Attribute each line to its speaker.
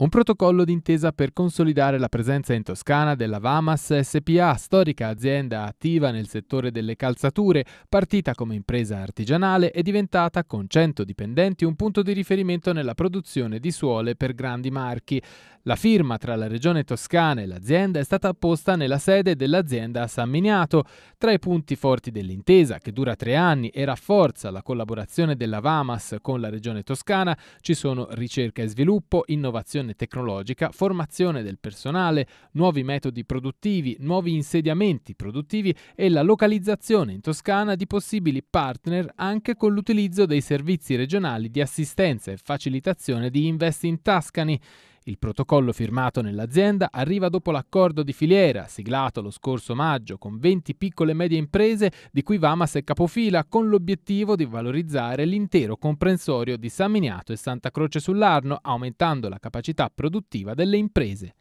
Speaker 1: Un protocollo d'intesa per consolidare la presenza in Toscana della Vamas SPA, storica azienda attiva nel settore delle calzature, partita come impresa artigianale e diventata con 100 dipendenti un punto di riferimento nella produzione di suole per grandi marchi. La firma tra la regione toscana e l'azienda è stata apposta nella sede dell'azienda a San Miniato. Tra i punti forti dell'intesa, che dura tre anni e rafforza la collaborazione della Vamas con la regione toscana, ci sono ricerca e sviluppo, innovazione innovazione tecnologica, formazione del personale, nuovi metodi produttivi, nuovi insediamenti produttivi e la localizzazione in Toscana di possibili partner anche con l'utilizzo dei servizi regionali di assistenza e facilitazione di Invest in Tuscany. Il protocollo firmato nell'azienda arriva dopo l'accordo di filiera, siglato lo scorso maggio con 20 piccole e medie imprese, di cui Vamas è capofila, con l'obiettivo di valorizzare l'intero comprensorio di San Miniato e Santa Croce sull'Arno, aumentando la capacità produttiva delle imprese.